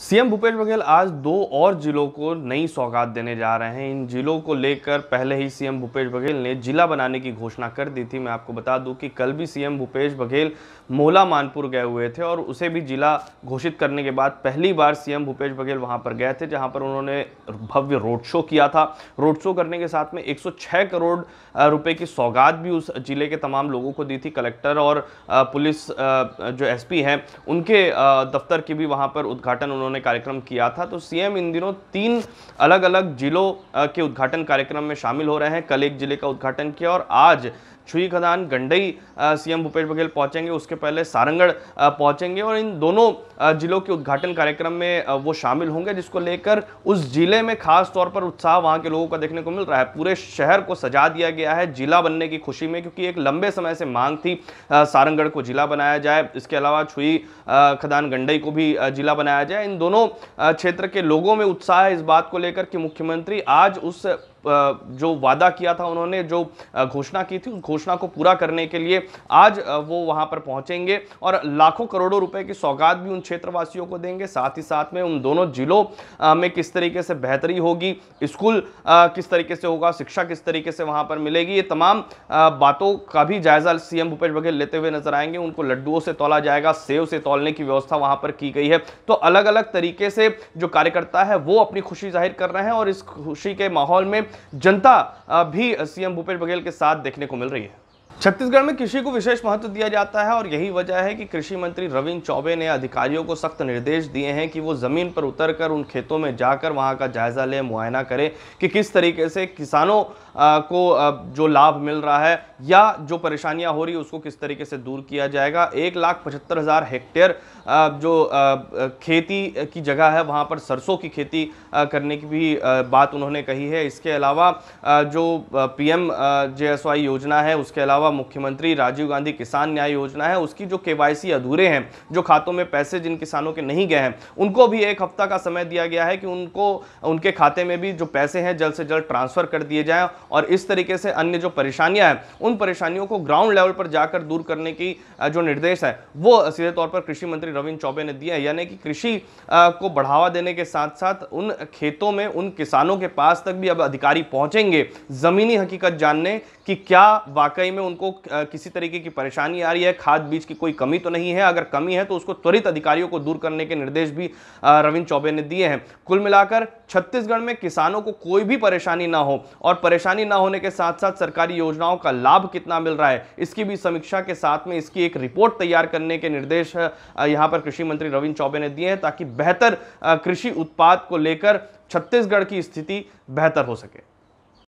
CM Bhupesh Baghel आज दो और जिलों को नई सौगात देने जा रहे हैं इन जिलों को लेकर पहले ही सीएम भूपेश बघेल ने जिला बनाने की घोषणा कर दी थी मैं आपको बता दूं कि कल भी सीएम भूपेश बघेल मोला मानपुर गए हुए थे और उसे भी जिला घोषित करने के बाद पहली बार सीएम भूपेश बघेल वहां पर गए थे जहाँ पर उन्होंने भव्य रोड शो किया था रोड शो करने के साथ में एक करोड़ रुपये की सौगात भी उस जिले के तमाम लोगों को दी थी कलेक्टर और पुलिस जो एस हैं उनके दफ्तर की भी वहाँ पर उद्घाटन उन्होंने उन्होंने कार्यक्रम किया था तो सीएम इन दिनों तीन अलग अलग जिलों के उद्घाटन कार्यक्रम में शामिल हो रहे हैं कल एक जिले का उद्घाटन किया और आज छुई खदान गंडई सीएम भूपेश बघेल पहुंचेंगे उसके पहले सारंगढ़ पहुंचेंगे और इन दोनों जिलों के उद्घाटन कार्यक्रम में वो शामिल होंगे जिसको लेकर उस जिले में खास तौर पर उत्साह वहां के लोगों का देखने को मिल रहा है पूरे शहर को सजा दिया गया है जिला बनने की खुशी में क्योंकि एक लंबे समय से मांग थी सारंगढ़ को जिला बनाया जाए इसके अलावा छुई खदान गंडई को भी जिला बनाया जाए इन दोनों क्षेत्र के लोगों में उत्साह है इस बात को लेकर कि मुख्यमंत्री आज उस जो वादा किया था उन्होंने जो घोषणा की थी उस घोषणा घोषणा को पूरा करने के लिए आज वो वहां पर पहुंचेंगे और लाखों करोड़ों रुपए की सौगात भी उन क्षेत्रवासियों को देंगे साथ ही साथ में उन दोनों जिलों में किस तरीके से बेहतरी होगी स्कूल किस तरीके से होगा शिक्षा किस तरीके से वहां पर मिलेगी ये तमाम बातों का भी जायजा सीएम भूपेश बघेल लेते हुए नजर आएंगे उनको लड्डुओं से तोला जाएगा सेव से तोलने की व्यवस्था वहां पर की गई है तो अलग अलग तरीके से जो कार्यकर्ता है वो अपनी खुशी जाहिर कर रहे हैं और इस खुशी के माहौल में जनता भी सीएम भूपेश बघेल के साथ देखने को मिल रही है छत्तीसगढ़ में कृषि को विशेष महत्व दिया जाता है और यही वजह है कि कृषि मंत्री रविंद्र चौबे ने अधिकारियों को सख्त निर्देश दिए हैं कि वो ज़मीन पर उतरकर उन खेतों में जाकर वहां का जायज़ा लें मुआयना करें कि किस तरीके से किसानों को जो लाभ मिल रहा है या जो परेशानियां हो रही है उसको किस तरीके से दूर किया जाएगा एक लाख पचहत्तर हज़ार हेक्टेयर जो खेती की जगह है वहाँ पर सरसों की खेती करने की भी बात उन्होंने कही है इसके अलावा जो पी एम योजना है उसके अलावा अलावा मुख्यमंत्री राजीव गांधी किसान न्याय योजना है उसकी जो के अधूरे हैं जो खातों में पैसे जिन किसानों के नहीं गए हैं उनको भी एक हफ्ता का समय दिया गया है कि उनको उनके खाते में भी जो पैसे हैं जल्द से जल्द ट्रांसफर कर दिए जाएं और इस तरीके से अन्य जो परेशानियां हैं उन परेशानियों को ग्राउंड लेवल पर जाकर दूर करने की जो निर्देश है वो सीधे तौर पर कृषि मंत्री रविंद चौबे ने दिया है यानी कि कृषि को बढ़ावा देने के साथ साथ उन खेतों में उन किसानों के पास तक भी अब अधिकारी पहुंचेंगे ज़मीनी हकीकत जानने कि क्या वाकई में उनको उनको किसी तरीके की परेशानी आ रही है खाद बीज की कोई कमी तो नहीं है अगर कमी है तो उसको त्वरित अधिकारियों को दूर करने के निर्देश भी रविंद्र चौबे ने दिए हैं कुल मिलाकर छत्तीसगढ़ में किसानों को कोई भी परेशानी ना हो और परेशानी ना होने के साथ साथ सरकारी योजनाओं का लाभ कितना मिल रहा है इसकी भी समीक्षा के साथ में इसकी एक रिपोर्ट तैयार करने के निर्देश यहाँ पर कृषि मंत्री रविंद्र चौबे ने दिए हैं ताकि बेहतर कृषि उत्पाद को लेकर छत्तीसगढ़ की स्थिति बेहतर हो सके